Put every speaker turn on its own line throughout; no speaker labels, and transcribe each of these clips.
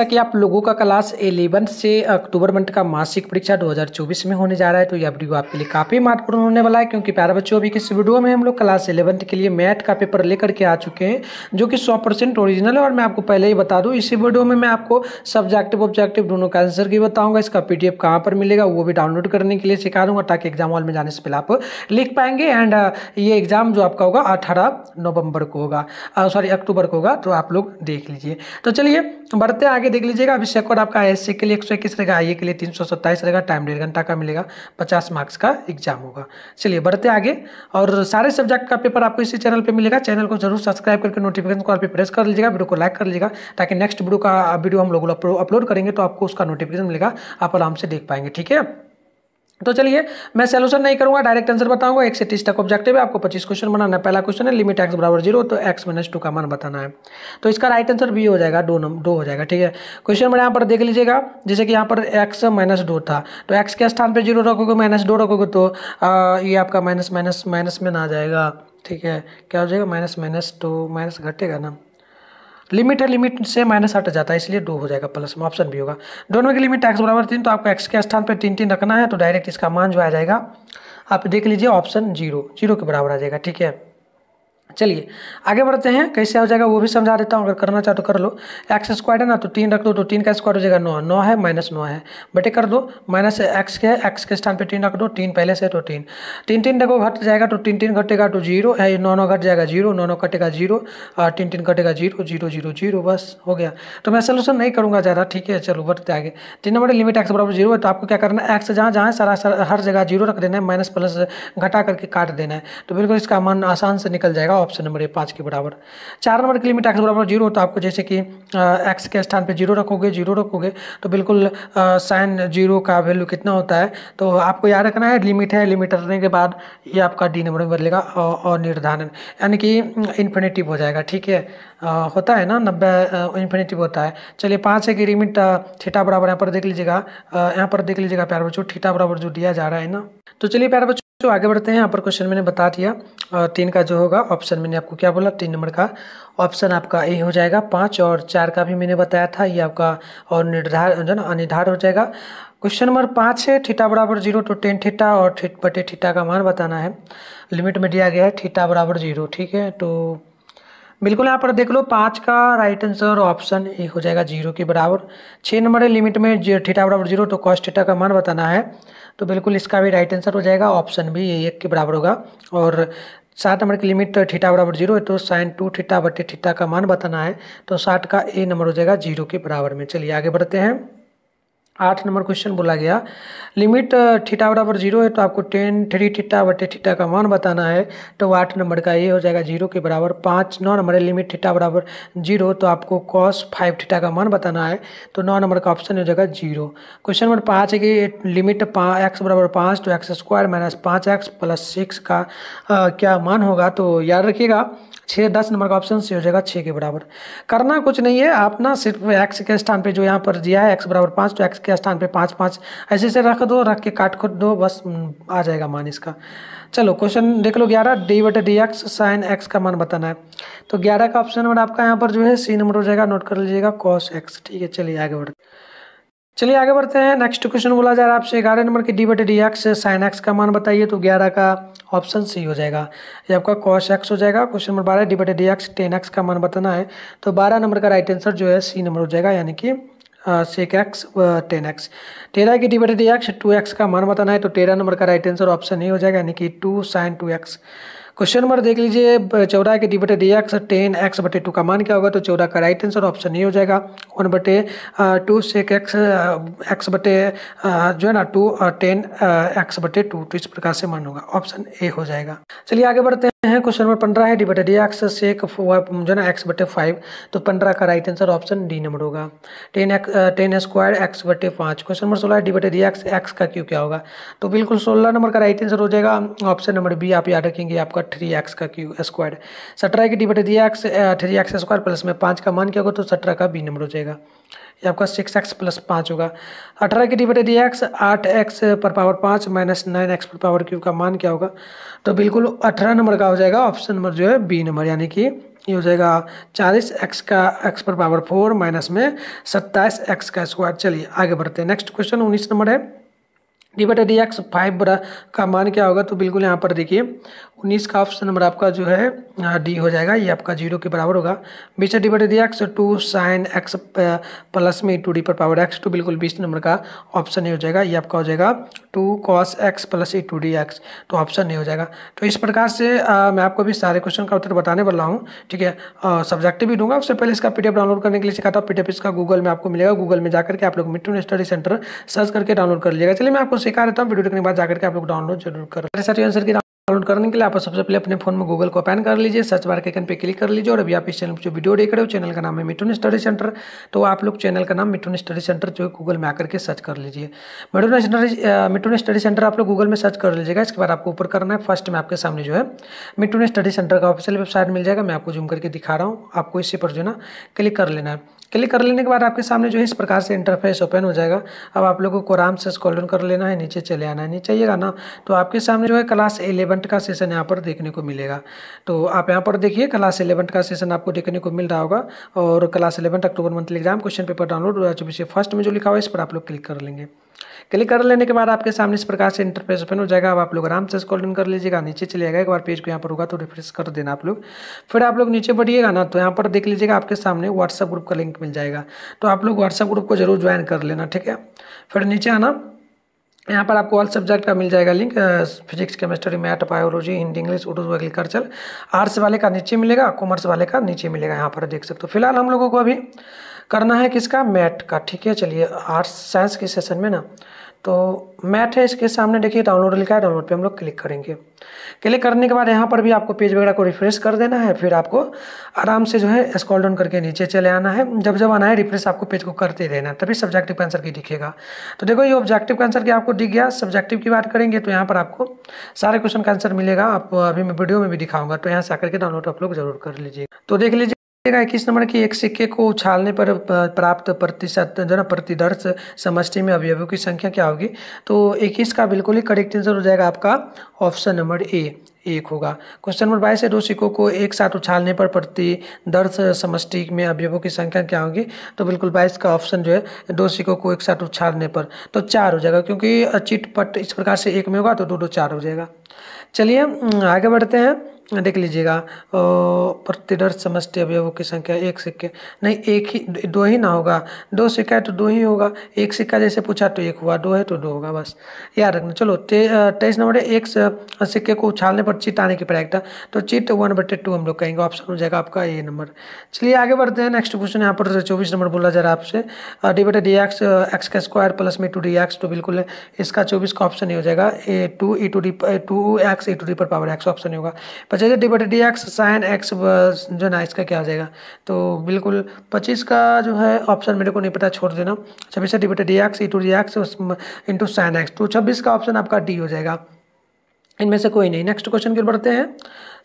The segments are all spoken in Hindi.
जैसा आप लोगों का क्लास एलेवन से अक्टूबर मंथ का मासिक परीक्षा 2024 में होने जा रहा है तो यह वीडियो आपके लिए काफ़ी महत्वपूर्ण होने वाला है क्योंकि प्यारा बच्चों अभी किस वीडियो में हम लोग क्लास एलेवंथ के लिए मैथ का पेपर लेकर के आ चुके हैं जो कि 100 परसेंट ओरिजिनल है और मैं आपको पहले ही बता दूँ इसी वीडियो में मैं आपको सब्जेक्टिव ऑब्जेक्टिव दोनों का आंसर भी बताऊँगा इसका पी डी पर मिलेगा वो भी डाउनलोड करने के लिए सिखा दूँगा ताकि एग्जाम हॉल में जाने से पहले आप लिख पाएंगे एंड ये एग्जाम जो आपका होगा अठारह नवम्बर को होगा सॉरी अक्टूबर को होगा तो आप लोग देख लीजिए तो चलिए बढ़ते आगे आगे देख लीजिएगा अभी सेकंड आपका एस के लिए एक सौ इक्कीस रहेगा आई के लिए तीन सौ सत्ताईस रहेगा टाइम डेढ़ घंटा का मिलेगा पचास मार्क्स का एग्जाम होगा चलिए बढ़ते आगे और सारे सब्जेक्ट का पेपर आपको इसी चैनल पर मिलेगा चैनल को जरूर सब्सक्राइब करके नोटिफिकेशन कॉल पर प्रेस कर लीजिएगा वीडियो को लाइक कर लीजिएगा ताकि नेक्स्ट वीडियो का वीडियो हम लोग अपलोड करेंगे तो आपको उसका नोटिफिकेशन मिलेगा आप आराम से देख पाएंगे ठीक है तो चलिए मैं सोल्यूशन नहीं करूंगा डायरेक्ट आंसर बताऊंगा एक से तीस तक ऑब्जेक्टिव है आपको पच्चीस क्वेश्चन बनाना है पहला क्वेश्चन है लिमिट एक्स बराबर जीरो तो एक्स माइनस टू का मान बताना है तो इसका राइट आंसर बी हो जाएगा दो नंबर दो हो जाएगा ठीक है क्वेश्चन नंबर यहाँ पर देख लीजिएगा जैसे कि यहाँ पर एक्स माइनस दो था तो एक्स के स्थान पर जीरो रखोगे माइनस दो रखोगे तो आ, ये आपका माइनस माइनस माइनस में ना आ जाएगा ठीक है क्या हो जाएगा माइनस माइनस टू माइनस घटेगा ना लिमिट है लिमिट से माइनस हट जाता है इसलिए दो हो जाएगा प्लस में ऑप्शन भी होगा दोनों की लिमिट एक्स बराबर तीन तो आपको एक्स के स्थान पर तीन तीन रखना है तो डायरेक्ट इसका मान जो आ जाएगा आप देख लीजिए ऑप्शन जीरो जीरो के बराबर आ जाएगा ठीक है चलिए आगे बढ़ते हैं कैसे हो जाएगा वो भी समझा देता हूँ अगर करना चाहो तो कर लो एक्स स्क्वायर है ना तो तीन रख दो तो तीन का स्क्वायर हो जाएगा नौ नौ है माइनस नौ है बटे कर दो माइनस एक्स के एक्स के स्थान पे तीन रख दो तीन पहले से तो तीन तीन तीन देखो घट जाएगा तो तीन तीन घटेगा तो जीरो है नौ नौ घट जाएगा जीरो नौ नौ कटेगा जीरो और तीन तीन कटेगा जीरो जीरो जीरो जीरो बस हो गया तो मैं सोल्यूशन नहीं करूँगा ज़्यादा ठीक है चलो बढ़ते आगे तीन नंबर लिमिट एक्स बराबर जीरो है तो आपको क्या करना है एक्स जहाँ जहाँ सारा सारा हर जगह जीरो रख देना है माइनस प्लस घटा करके काट देना है तो बिल्कुल इसका मन आसान से निकल जाएगा जाएगा ऑप्शन नंबर ए पाँच के बराबर चार नंबर के लिमिट एक्स बराबर जीरो तो आपको जैसे कि एक्स के स्थान पर जीरो रखोगे जीरो रखोगे तो बिल्कुल साइन जीरो का वैल्यू कितना होता है तो आपको याद रखना है लिमिट है लिमिट रखने के बाद ये आपका डी नंबर में बदलेगा और निर्धारण यानी कि इन्फिनेटिव हो जाएगा ठीक है आ, होता है ना नब्बे इन्फिनेटिव होता है चलिए पाँच है कि लिमिट ठीठा बराबर यहाँ पर देख लीजिएगा यहाँ पर देख लीजिएगा प्यार बच्चों ठीठा बराबर जो दिया जा रहा है ना तो चलिए प्यार बच्चों तो आगे बढ़ते हैं यहाँ पर क्वेश्चन मैंने बता दिया और तीन का जो होगा ऑप्शन मैंने आपको क्या बोला तीन नंबर का ऑप्शन आपका ए हो जाएगा पाँच और चार का भी मैंने बताया था ये आपका और निर्धार जो ना अनिर्धार हो जाएगा क्वेश्चन नंबर पाँच है ठीटा बराबर जीरो टू टेन ठीटा और ठीट बटे ठीटा का मान बताना है लिमिट में दिया गया है ठीटा बराबर जीरो ठीक है तो बिल्कुल यहाँ पर देख लो पाँच का राइट आंसर ऑप्शन ए हो जाएगा जीरो के बराबर छः नंबर है लिमिट में ठीटा बराबर जीरो तो कॉस्ट ठीटा का मान बताना है तो बिल्कुल इसका भी राइट आंसर हो जाएगा ऑप्शन भी ये एक के बराबर होगा और सात नंबर की लिमिट थीटा बराबर जीरो है तो साइन टू थीटा बटे थीटा का मान बताना है तो साठ का ए नंबर हो जाएगा जीरो के बराबर में चलिए आगे बढ़ते हैं आठ नंबर क्वेश्चन बोला गया लिमिट थीटा बराबर जीरो है तो आपको टेन थ्री थीटा बटे थीटा का मान बताना है तो आठ नंबर का ये हो जाएगा जीरो के बराबर पाँच नौ नंबर है लिमिट थीटा बराबर जीरो तो आपको कॉस फाइव थीटा का मान बताना है तो नौ नंबर का ऑप्शन हो जाएगा जीरो क्वेश्चन नंबर पाँच है कि लिमिट एक्स बराबर पाँच तो एक्स स्क्वायर माइनस पाँच एक्स प्लस सिक्स का आ, क्या मान होगा तो याद रखिएगा छः दस नंबर का ऑप्शन सी हो जाएगा छः के बराबर करना कुछ नहीं है आप ना सिर्फ एक्स के स्थान पे जो यहाँ पर दिया है एक्स बराबर पाँच तो एक्स के स्थान पे पाँच पाँच ऐसे ऐसे रख दो रख के काट को दो बस आ जाएगा मान इसका चलो क्वेश्चन देख लो ग्यारह डी बटे डी एक्स साइन एक्स का मान बताना है तो ग्यारह का ऑप्शन नंबर आपका यहाँ पर जो है सी नंबर हो जाएगा नोट कर लीजिएगा कॉस एक्स ठीक है चलिए आगे बढ़ते चलिए आगे बढ़ते हैं नेक्स्ट क्वेश्चन बोला जा रहा है आपसे ग्यारह नंबर की डी बटे डी एक्स साइन एक्स का मान बताइए तो ग्यारह का ऑप्शन सी हो जाएगा ये आपका कॉस एक्स हो जाएगा क्वेश्चन नंबर बारह डी बटे डी एक्स टेन एक्स का मान बताना है तो बारह नंबर का राइट आंसर जो है सी नंबर हो जाएगा यानी कि सेक एक्स टेन एक्स तेरह की डिवाइडेड एक्स टू एक्स का मान बताना है तो तेरह नंबर का राइट आंसर ऑप्शन नहीं हो जाएगा यानी कि two sine two x question number देख लीजिए चौदह के डिबटे डी एक्स टेन एक्स बटे टू का मान क्या होगा तो चौदह का राइट आंसर ऑप्शन नहीं हो जाएगा वन बटे टू सेक एक्स एक्स बटे जो है ना टू टेन एक्स बटे टू तो इस प्रकार से मान होगा ऑप्शन ए हो जाएगा चलिए आगे बढ़ते हैं है क्वेश्चन नंबर पंद्रह है डी बटे डी एक्स से जो है ना एक्स बटे फाइव तो पंद्रह का right answer option d number होगा tan x tan square x बटे पाँच क्वेश्चन नंबर सोलह है डी बटे डी एक्स एक्स का क्यू क्या होगा तो बिल्कुल सोलह नंबर का राइट आंसर हो जाएगा ऑप्शन नंबर बी आप याद रखेंगे आपका थ्री एक्स का क्यू स्क्वायर सत्रह की डी बटे d x three x square plus में पाँच का मान क्या होगा तो सत्रह का बी नंबर हो जाएगा ये आपका सिक्स एक्स प्लस पाँच होगा अठारह की डिवाइडेड बटे डी एक्स आठ एक्स पर पावर पाँच माइनस नाइन एक्स पर पावर क्यूब का मान क्या होगा तो बिल्कुल अठारह नंबर का हो जाएगा ऑप्शन नंबर जो है बी नंबर यानी कि ये हो जाएगा चालीस एक्स का एक्स पर पावर फोर माइनस में सत्ताईस एक्स का स्क्वायर चलिए आगे बढ़ते हैं नेक्स्ट क्वेश्चन उन्नीस नंबर है डी बटा डी एक्स फाइव बड़ा का मान क्या होगा तो बिल्कुल यहाँ पर देखिए उन्नीस का ऑप्शन नंबर आपका जो है डी हो जाएगा ये आपका जीरो के बराबर होगा बीस डी बटा d x two sine x plus में टू डी पर पावर एक्स टू बिल्कुल बीस नंबर का ऑप्शन नहीं हो जाएगा ये आपका हो जाएगा two cos x plus a two d x तो ऑप्शन नहीं हो जाएगा तो इस प्रकार से आ, मैं आपको भी सारे क्वेश्चन का उत्तर बताने वाला हूँ ठीक है सब्जेक्टिव भी दूंगा उससे पहले इसका पी डाउनलोड करने के लिए सिखाता हूँ पी इसका गूगल में आपको मिलेगा गूगल में जाकर के आप लोग मिट्टू स्टडी सेंटर सर्च करके डाउनलोड कर लीजिएगा चलिए मैं आपको सिखा रहता हूँ वीडियो देखने के बाद जाकर के आप लोग डाउनलोड जरूर कर साथ ही आंसर की डाउनलोड करने के लिए आप सबसे पहले अपने फोन में गूगल को ओपन कर लीजिए सर्च बार के आइकन पे क्लिक कर लीजिए और अभी आप इस चैनल पर जो वीडियो देख रहे हो चैनल का नाम है मिठुन स्टडी सेंटर तो आप लोग चैनल का नाम मिठुन स्टडी सेंटर जो है गूगल में आकर के सर्च कर लीजिए Mithun study Mithun study centre आप लोग गूगल में सर्च कर लीजिएगा इसके बाद आपको ऊपर करना है फर्स्ट में आपके सामने जो है मिठुन स्टडी सेंटर का ऑफिशियल वेबसाइट मिल जाएगा मैं आपको जूम करके दिखा रहा हूँ आपको इसी पर जो है ना क्लिक कर लेना है क्लिक कर लेने के बाद आपके सामने जो है इस प्रकार से इंटरफेस ओपन हो जाएगा अब आप लोगों को आराम से स्कॉल डाउन कर लेना है नीचे चले आना है नीचे आइएगा ना तो आपके सामने जो है क्लास एलेवंथ का सेशन यहाँ पर देखने को मिलेगा तो आप यहाँ पर देखिए क्लास एलेवंथ का सेशन आपको देखने को मिल रहा होगा और class eleventh October monthly exam question paper download दो हज़ार फर्स्ट में जो लिखा हुआ है इस पर आप लोग क्लिक कर लेंगे क्लिक कर लेने के बाद आपके सामने इस प्रकार से इंटरफेस ओपन हो जाएगा अब आप लोग आराम से स्कॉल डाउन कर लीजिएगा नीचे चले जाएगा एक बार पेज को यहाँ पर होगा तो रिफ्रेश कर देना आप लोग फिर आप लोग नीचे बढ़िएगा ना तो यहाँ पर देख लीजिएगा आपके सामने व्हाट्सअप ग्रुप का लिंक मिल जाएगा तो आप लोग व्हाट्सएप ग्रुप को जरूर ज्वाइन कर लेना ठीक है फिर नीचे आना यहाँ पर आपको ऑल सब्जेक्ट का मिल जाएगा link physics chemistry math biology Hindi English Urdu agriculture arts वाले का नीचे मिलेगा कॉमर्स वाले का नीचे मिलेगा यहाँ पर देख सकते हो फिलहाल हम लोगों को अभी करना है किसका मैथ का ठीक है चलिए आर्ट्स साइंस के सेशन में ना तो मैथ है इसके सामने देखिए डाउनलोड लिखा है डाउनलोड पे हम लोग क्लिक करेंगे क्लिक करने के बाद यहाँ पर भी आपको पेज वगैरह को रिफ्रेश कर देना है फिर आपको आराम से जो है स्कॉल डाउन करके नीचे चले आना है जब जब आना है रिफ्रेश आपको पेज को करते रहना तभी सब्जेक्टिव आंसर की दिखेगा तो देखो ये ऑब्जेक्टिव का आंसर की आपको दिख गया सब्जेक्टिव की बात करेंगे तो यहाँ पर आपको सारे क्वेश्चन का आंसर मिलेगा आप अभी मैं वीडियो में भी दिखाऊंगा तो यहाँ से आकर के डाउनलोड आप लोग जरूर कर लीजिए तो देख लीजिए इक्कीस नंबर की एक सिक्के को उछालने पर प्राप्त प्रतिशत जो ना प्रतिदर्श समष्टि में अवयवों की संख्या क्या होगी तो इक्कीस का बिल्कुल ही करेक्ट आंसर हो जाएगा आपका ऑप्शन नंबर ए एक होगा क्वेश्चन नंबर बाईस है दो सिक्कों को एक साथ उछालने पर प्रतिदर्श समष्टि में अवयवों की संख्या क्या होगी तो बिल्कुल बाईस का ऑप्शन जो है दो सिक्कों को एक साथ उछालने पर तो चार हो जाएगा क्योंकि चिटपट इस प्रकार से एक में होगा तो दो दो चार हो जाएगा चलिए आगे बढ़ते हैं देख लीजिएगा प्रतिदर्श समष्टि अवयवों की संख्या एक सिक्के नहीं एक ही दो ही ना होगा दो सिक्का है तो दो ही होगा एक सिक्का जैसे पूछा तो एक हुआ दो है तो दो होगा बस याद रखना चलो तेईस नंबर है एक सिक्के को उछालने पर चिट आने की प्रैक्टा तो चिट वन बटे टू हम लोग कहेंगे ऑप्शन हो जाएगा आपका ए नंबर चलिए आगे बढ़ते हैं नेक्स्ट क्वेश्चन यहाँ पर चौबीस नंबर बोला जा रहा है आपसे डी बटे डी एक्स एक्स का स्क्वायर प्लस में टू डी एक्स तो बिल्कुल इसका चौबीस का ऑप्शन ही हो जाएगा a two e e two d two x e two d पर पावर एक्स ऑप्शन ही होगा पच्चीस डी बटे डी एक्स साइन एक्स जो ना इसका क्या हो जाएगा तो बिल्कुल पच्चीस का जो है ऑप्शन मेरे को नहीं पता छोड़ देना छब्बीस डी बटे d x into two d x into sine x तो छब्बीस का ऑप्शन आपका डी हो जाएगा इनमें से कोई नहीं नेक्स्ट क्वेश्चन की बढ़ते हैं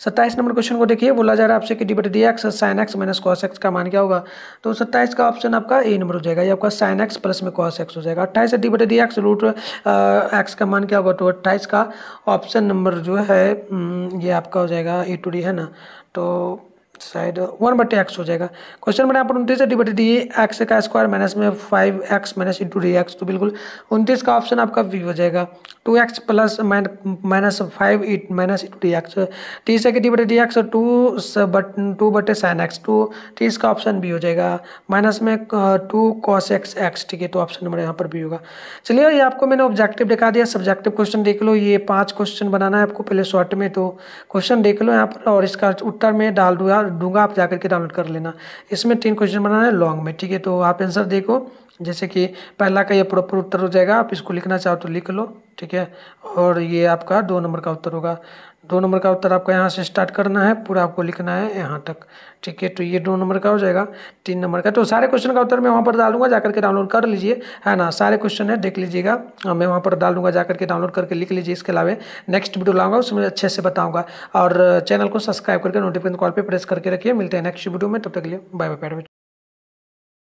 सत्ताईस नंबर क्वेश्चन को देखिए बोला जा रहा है आपसे कि डिबेट d x sine x minus cos x का मान क्या होगा तो सत्ताईस का ऑप्शन आपका ए नंबर हो जाएगा ये आपका साइन एक्स प्लस में कॉस एक्स हो जाएगा अट्ठाईस d d x root x का मान क्या होगा तो अट्ठाईस का ऑप्शन नंबर जो है ये आपका हो जाएगा ए टू डी है ना तो साइड वन बटे एक्स हो जाएगा क्वेश्चन नंबर यहाँ पर उनतीस डी बटे डी एक्स का स्क्वायर माइनस में five x minus into d x तो बिल्कुल उनतीस का ऑप्शन आपका वी हो जाएगा two x plus minus five it minus into d x तीस है कि डी बटे d x two but two बटे साइन एक्स टू तीस का ऑप्शन बी हो जाएगा माइनस में टू कॉस एक्स एक्स ठीक है तो ऑप्शन नंबर यहाँ पर भी होगा चलिए ये आपको मैंने ऑब्जेक्टिव दिखा दिया सब्जेक्टिव क्वेश्चन देख लो ये पाँच क्वेश्चन बनाना है आपको पहले शॉर्ट में तो क्वेश्चन देख लो यहाँ पर और इसका उत्तर में डाल दूंगा दूंगा आप जाकर के डाउनलोड कर लेना इसमें तीन क्वेश्चन बनाना है लॉन्ग में ठीक है तो आप आंसर देखो जैसे कि पहला का ये प्रॉपर उत्तर हो जाएगा आप इसको लिखना चाहो तो लिख लो ठीक है और ये आपका दो नंबर का उत्तर होगा दो नंबर का उत्तर आपका यहाँ से स्टार्ट करना है पूरा आपको लिखना है यहाँ तक ठीक है तो ये दो नंबर का हो जाएगा तीन नंबर का तो सारे क्वेश्चन का उत्तर मैं वहाँ पर डालूंगा जाकर के डाउनलोड कर लीजिए है ना सारे क्वेश्चन है देख लीजिएगा हाँ, मैं वहाँ पर डालूंगा जाकर के डाउनलोड करके लिख लीजिए इसके अलावा नेक्स्ट वीडियो लाऊंगा उसमें अच्छे से बताऊँगा और चैनल को सब्सक्राइब करके नोटिफिकेशन कॉल पर प्रेस करके रखिए मिलते हैं नेक्स्ट वीडियो में तब तक लिए बाय बाय